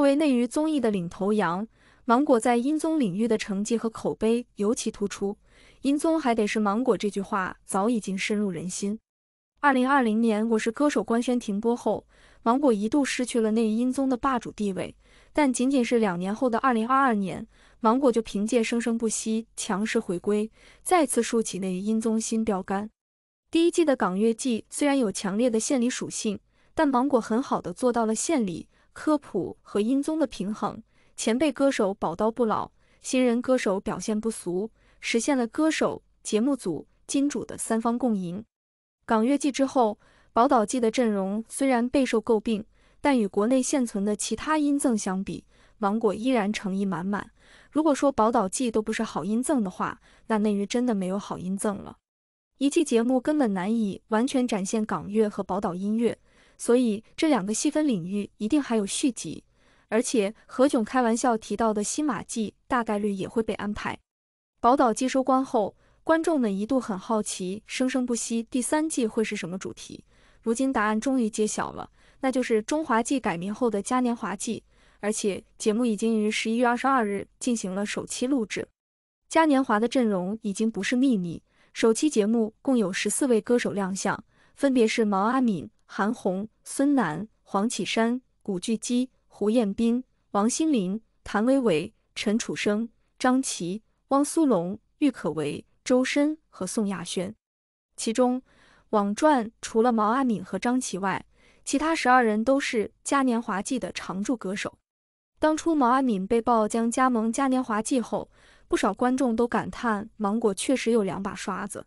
作为内娱综艺的领头羊，芒果在音综领域的成绩和口碑尤其突出。音综还得是芒果这句话早已经深入人心。二零二零年《我是歌手》官宣停播后，芒果一度失去了内音综的霸主地位。但仅仅是两年后的二零二二年，芒果就凭借《生生不息》强势回归，再次竖起内音综新标杆。第一季的港乐季虽然有强烈的献礼属性，但芒果很好的做到了献礼。科普和音综的平衡，前辈歌手宝刀不老，新人歌手表现不俗，实现了歌手、节目组、金主的三方共赢。港乐季之后，宝岛季的阵容虽然备受诟病，但与国内现存的其他音赠相比，芒果依然诚意满满。如果说宝岛季都不是好音赠的话，那内娱真的没有好音赠了。一季节目根本难以完全展现港乐和宝岛音乐。所以这两个细分领域一定还有续集，而且何炅开玩笑提到的新马季大概率也会被安排。宝岛季收官后，观众们一度很好奇《生生不息》第三季会是什么主题，如今答案终于揭晓了，那就是《中华季》改名后的《嘉年华季》，而且节目已经于十一月二十二日进行了首期录制。嘉年华的阵容已经不是秘密，首期节目共有十四位歌手亮相，分别是毛阿敏。韩红、孙楠、黄绮珊、古巨基、胡彦斌、王心凌、谭维维、陈楚生、张琪、汪苏泷、郁可唯、周深和宋亚轩。其中，网传除了毛阿敏和张琪外，其他十二人都是嘉年华季的常驻歌手。当初毛阿敏被曝将加盟嘉年华季后，不少观众都感叹芒果确实有两把刷子。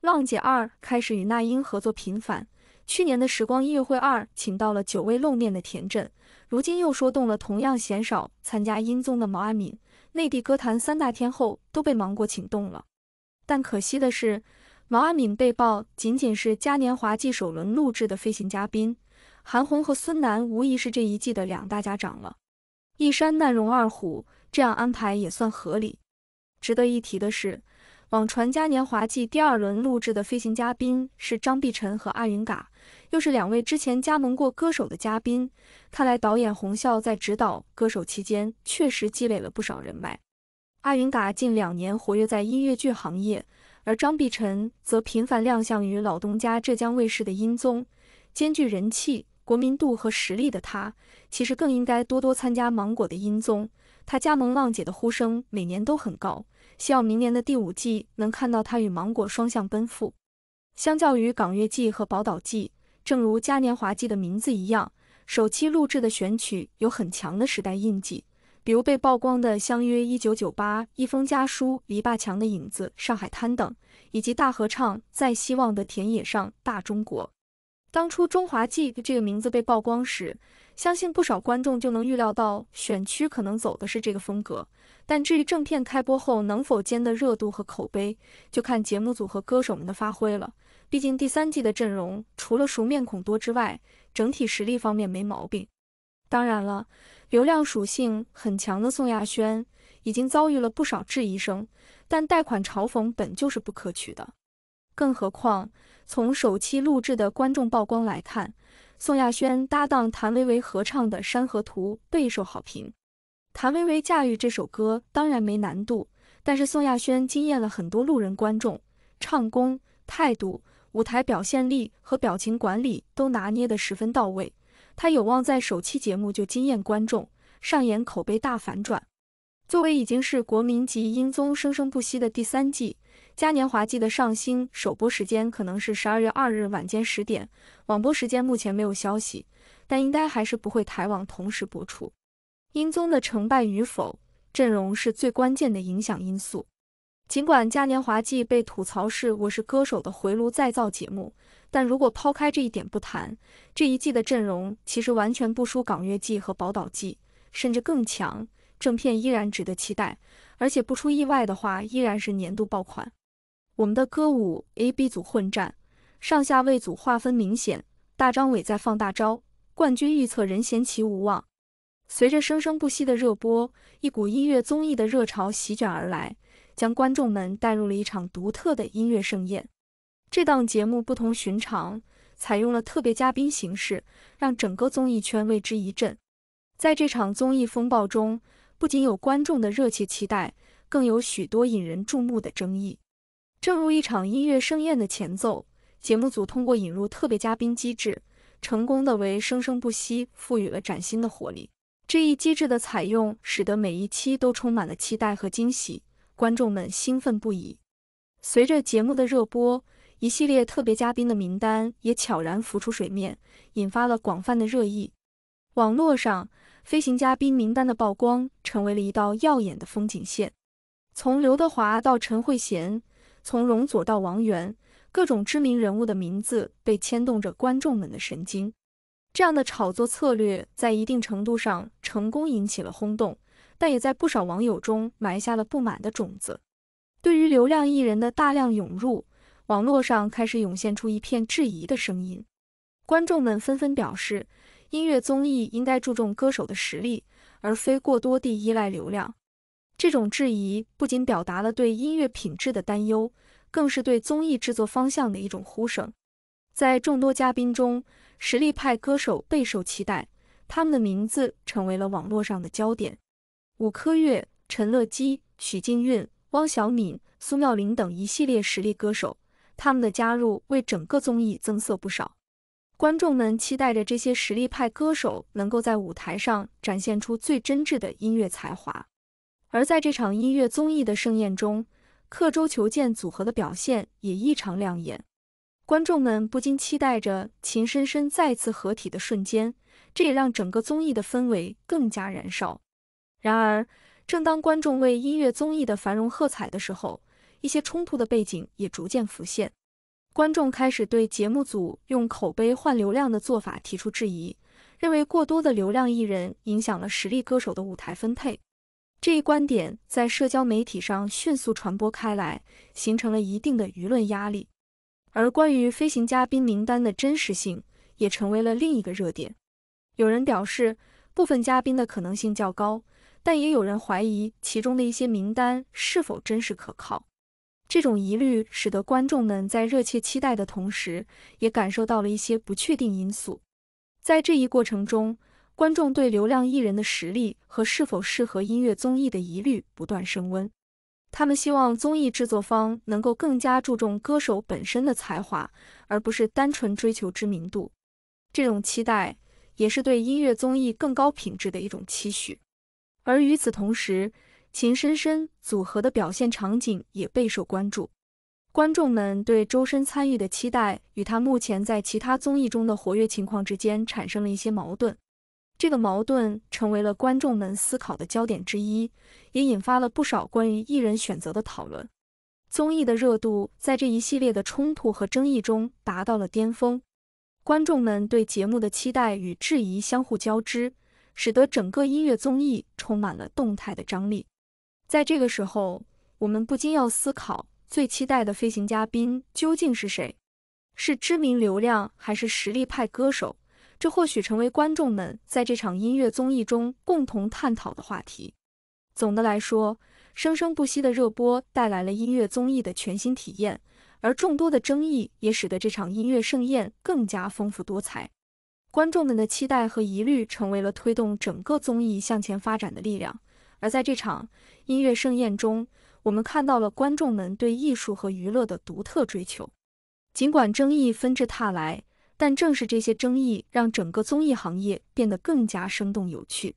浪姐二开始与那英合作频繁。去年的时光音乐会二请到了久未露面的田震，如今又说动了同样鲜少参加音综的毛阿敏，内地歌坛三大天后都被芒果请动了。但可惜的是，毛阿敏被曝仅仅是嘉年华季首轮录制的飞行嘉宾，韩红和孙楠无疑是这一季的两大家长了。一山难容二虎，这样安排也算合理。值得一提的是。网传《嘉年华季》第二轮录制的飞行嘉宾是张碧晨和阿云嘎，又是两位之前加盟过歌手的嘉宾。看来导演洪啸在指导歌手期间确实积累了不少人脉。阿云嘎近两年活跃在音乐剧行业，而张碧晨则频繁亮相于老东家浙江卫视的音综。兼具人气、国民度和实力的他，其实更应该多多参加芒果的音综。他加盟《浪姐》的呼声每年都很高。希望明年的第五季能看到他与芒果双向奔赴。相较于港乐季和宝岛季，正如嘉年华季的名字一样，首期录制的选曲有很强的时代印记，比如被曝光的《相约一九九八》《一封家书》《篱笆墙的影子》《上海滩》等，以及大合唱《在希望的田野上》《大中国》。当初中华季这个名字被曝光时，相信不少观众就能预料到选区可能走的是这个风格。但至于正片开播后能否兼得热度和口碑，就看节目组和歌手们的发挥了。毕竟第三季的阵容除了熟面孔多之外，整体实力方面没毛病。当然了，流量属性很强的宋亚轩已经遭遇了不少质疑声，但贷款嘲讽本就是不可取的。更何况，从首期录制的观众曝光来看，宋亚轩搭档谭维维合唱的《山河图》备受好评。谭维维驾驭这首歌当然没难度，但是宋亚轩惊艳了很多路人观众，唱功、态度、舞台表现力和表情管理都拿捏得十分到位。他有望在首期节目就惊艳观众，上演口碑大反转。作为已经是国民级音综生生不息的第三季嘉年华季的上星首播时间可能是十二月二日晚间十点，网播时间目前没有消息，但应该还是不会台网同时播出。英宗的成败与否，阵容是最关键的影响因素。尽管嘉年华季被吐槽是《我是歌手》的回炉再造节目，但如果抛开这一点不谈，这一季的阵容其实完全不输港乐季和宝岛季，甚至更强。正片依然值得期待，而且不出意外的话，依然是年度爆款。我们的歌舞 A B 组混战，上下位组划分明显，大张伟在放大招，冠军预测任贤齐无望。随着《生生不息》的热播，一股音乐综艺的热潮席卷而来，将观众们带入了一场独特的音乐盛宴。这档节目不同寻常，采用了特别嘉宾形式，让整个综艺圈为之一振。在这场综艺风暴中，不仅有观众的热切期待，更有许多引人注目的争议。正如一场音乐盛宴的前奏，节目组通过引入特别嘉宾机制，成功的为《生生不息》赋予了崭新的活力。这一机制的采用，使得每一期都充满了期待和惊喜，观众们兴奋不已。随着节目的热播，一系列特别嘉宾的名单也悄然浮出水面，引发了广泛的热议。网络上，飞行嘉宾名单的曝光成为了一道耀眼的风景线。从刘德华到陈慧娴，从容祖到王源，各种知名人物的名字被牵动着观众们的神经。这样的炒作策略在一定程度上成功引起了轰动，但也在不少网友中埋下了不满的种子。对于流量艺人的大量涌入，网络上开始涌现出一片质疑的声音。观众们纷纷表示，音乐综艺应该注重歌手的实力，而非过多地依赖流量。这种质疑不仅表达了对音乐品质的担忧，更是对综艺制作方向的一种呼声。在众多嘉宾中，实力派歌手备受期待，他们的名字成为了网络上的焦点。五颗月、陈乐基、许靖韵、汪小敏、苏妙玲等一系列实力歌手，他们的加入为整个综艺增色不少。观众们期待着这些实力派歌手能够在舞台上展现出最真挚的音乐才华。而在这场音乐综艺的盛宴中，刻舟求剑组合的表现也异常亮眼。观众们不禁期待着秦深深再次合体的瞬间，这也让整个综艺的氛围更加燃烧。然而，正当观众为音乐综艺的繁荣喝彩的时候，一些冲突的背景也逐渐浮现。观众开始对节目组用口碑换流量的做法提出质疑，认为过多的流量艺人影响了实力歌手的舞台分配。这一观点在社交媒体上迅速传播开来，形成了一定的舆论压力。而关于飞行嘉宾名单的真实性，也成为了另一个热点。有人表示部分嘉宾的可能性较高，但也有人怀疑其中的一些名单是否真实可靠。这种疑虑使得观众们在热切期待的同时，也感受到了一些不确定因素。在这一过程中，观众对流量艺人的实力和是否适合音乐综艺的疑虑不断升温。他们希望综艺制作方能够更加注重歌手本身的才华，而不是单纯追求知名度。这种期待也是对音乐综艺更高品质的一种期许。而与此同时，秦深深组合的表现场景也备受关注。观众们对周深参与的期待与他目前在其他综艺中的活跃情况之间产生了一些矛盾。这个矛盾成为了观众们思考的焦点之一，也引发了不少关于艺人选择的讨论。综艺的热度在这一系列的冲突和争议中达到了巅峰，观众们对节目的期待与质疑相互交织，使得整个音乐综艺充满了动态的张力。在这个时候，我们不禁要思考，最期待的飞行嘉宾究竟是谁？是知名流量还是实力派歌手？这或许成为观众们在这场音乐综艺中共同探讨的话题。总的来说，生生不息的热播带来了音乐综艺的全新体验，而众多的争议也使得这场音乐盛宴更加丰富多彩。观众们的期待和疑虑成为了推动整个综艺向前发展的力量。而在这场音乐盛宴中，我们看到了观众们对艺术和娱乐的独特追求。尽管争议纷至沓来。但正是这些争议，让整个综艺行业变得更加生动有趣。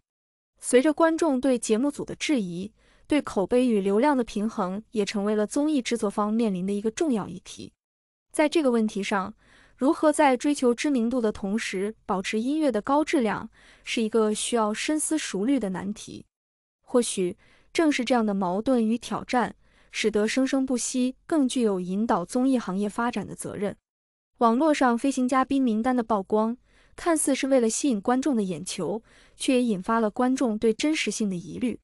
随着观众对节目组的质疑，对口碑与流量的平衡也成为了综艺制作方面临的一个重要议题。在这个问题上，如何在追求知名度的同时保持音乐的高质量，是一个需要深思熟虑的难题。或许正是这样的矛盾与挑战，使得生生不息更具有引导综艺行业发展的责任。网络上飞行嘉宾名单的曝光，看似是为了吸引观众的眼球，却也引发了观众对真实性的疑虑。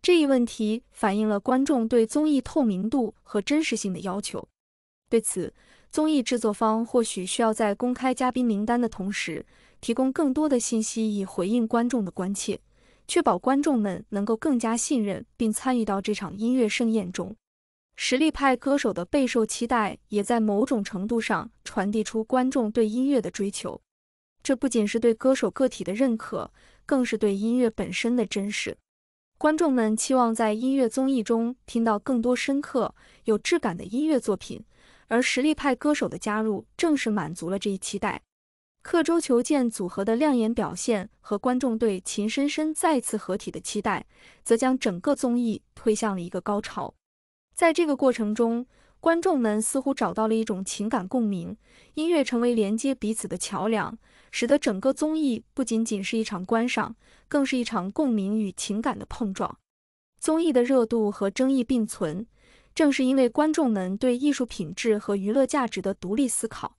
这一问题反映了观众对综艺透明度和真实性的要求。对此，综艺制作方或许需要在公开嘉宾名单的同时，提供更多的信息以回应观众的关切，确保观众们能够更加信任并参与到这场音乐盛宴中。实力派歌手的备受期待，也在某种程度上传递出观众对音乐的追求。这不仅是对歌手个体的认可，更是对音乐本身的珍视。观众们期望在音乐综艺中听到更多深刻、有质感的音乐作品，而实力派歌手的加入正是满足了这一期待。刻舟求剑组合的亮眼表现和观众对秦深深再次合体的期待，则将整个综艺推向了一个高潮。在这个过程中，观众们似乎找到了一种情感共鸣，音乐成为连接彼此的桥梁，使得整个综艺不仅仅是一场观赏，更是一场共鸣与情感的碰撞。综艺的热度和争议并存，正是因为观众们对艺术品质和娱乐价值的独立思考，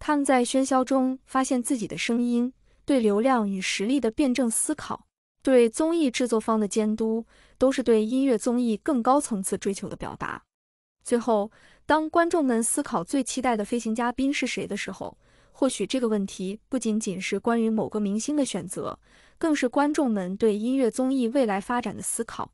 他们在喧嚣中发现自己的声音，对流量与实力的辩证思考，对综艺制作方的监督。都是对音乐综艺更高层次追求的表达。最后，当观众们思考最期待的飞行嘉宾是谁的时候，或许这个问题不仅仅是关于某个明星的选择，更是观众们对音乐综艺未来发展的思考。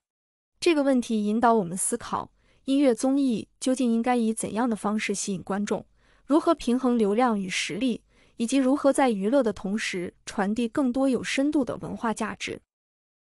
这个问题引导我们思考，音乐综艺究竟应该以怎样的方式吸引观众，如何平衡流量与实力，以及如何在娱乐的同时传递更多有深度的文化价值。